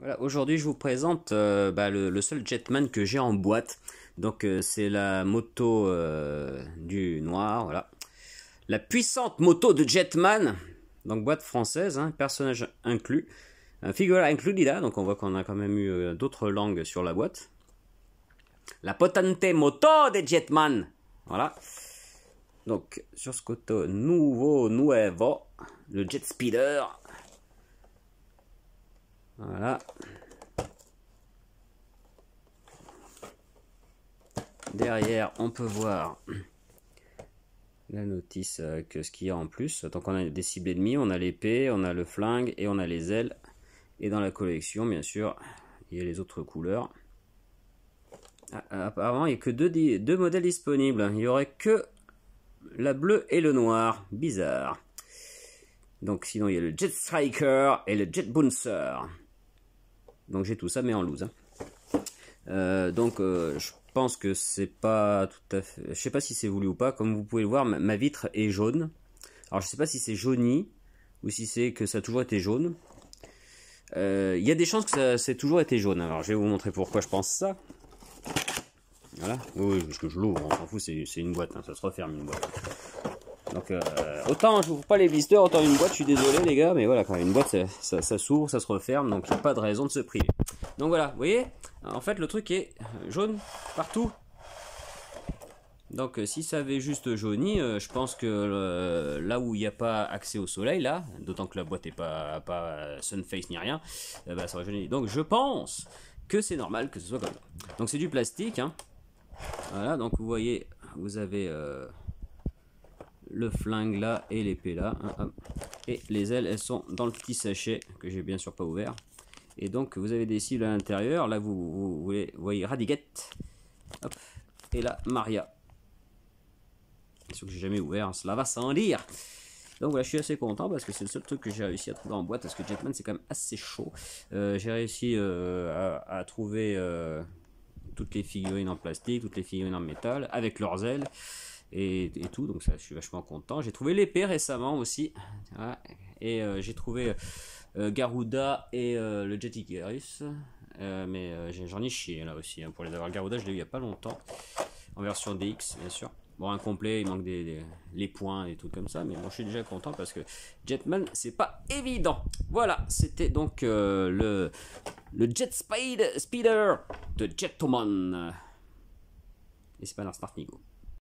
Voilà, aujourd'hui je vous présente euh, bah, le, seul Jetman que j'ai en boîte. Donc euh, c'est la moto euh, du noir, voilà. La puissante moto de Jetman, donc boîte française, hein, personnage inclus. figura includida, donc on voit qu'on a quand même eu d'autres langues sur la boîte. La potente moto de Jetman, voilà. Donc sur ce côté nouveau, le Jet Speeder, voilà. Derrière, on peut voir la notice euh, que ce qu'il y a en plus. Donc on a des cibles demi, on a l'épée, on a le flingue et on a les ailes. Et dans la collection, bien sûr, il y a les autres couleurs. Ah, euh, apparemment, il n'y a que deux, modèles disponibles. Il n'y aurait que la bleue et le noir. Bizarre. Donc sinon, il y a le Jet Striker et le Jet Bouncer. Donc j'ai tout ça, mais en loose. Hein. Euh, donc euh, je pense que c'est pas tout à fait. Je sais pas si c'est voulu ou pas. Comme vous pouvez le voir, ma, vitre est jaune. Alors je sais pas si c'est jauni ou si c'est que ça a toujours été jaune. Euh, il y a des chances que ça ait toujours été jaune. Alors je vais vous montrer pourquoi je pense ça. Voilà. Oui, parce que je l'ouvre, on s'en fout, c'est une boîte, hein, ça se referme une boîte. Donc euh, autant je n'ouvre pas les blisters, autant une boîte, je suis désolé les gars, mais voilà, quand une boîte ça, s'ouvre, ça se referme, donc il n'y a pas de raison de se priver. Donc voilà, vous voyez, en fait le truc est jaune partout. Donc euh, si ça avait juste jauni, euh, je pense que euh, là où il n'y a pas accès au soleil, là, d'autant que la boîte n'est pas, sunface ni rien, bah, ça aurait jauni. Donc je pense que c'est normal que ce soit comme ça. Donc c'est du plastique, hein. Voilà, donc vous voyez, vous avez le flingue là et l'épée là. Hein, et les ailes, elles sont dans le petit sachet que j'ai bien sûr pas ouvert. Et donc vous avez des cibles à l'intérieur. Là vous, voyez Radiguette. Et là Maria. sûr que j'ai jamais ouvert, hein, cela va sans dire. Donc voilà, je suis assez content parce que c'est le seul truc que j'ai réussi à trouver en boîte parce que Jetman c'est quand même assez chaud. Euh, j'ai réussi euh, à, trouver euh, toutes les figurines en plastique, toutes les figurines en métal avec leurs ailes et, tout. Donc ça, je suis vachement content. J'ai trouvé l'épée récemment aussi. Et euh, j'ai trouvé euh, Garuda et euh, le Jet Icarus. mais j'en ai chié là aussi. Hein, pour les avoir, Garuda, je l'ai eu il n'y a pas longtemps. En version DX, bien sûr. Bon, incomplet, il manque des, les points et tout comme ça. Mais bon, je suis déjà content parce que Jetman, c'est pas évident. Voilà, c'était donc le, le Jet Speed, Speeder de Jetman. Et c'est pas dans Start Nigo.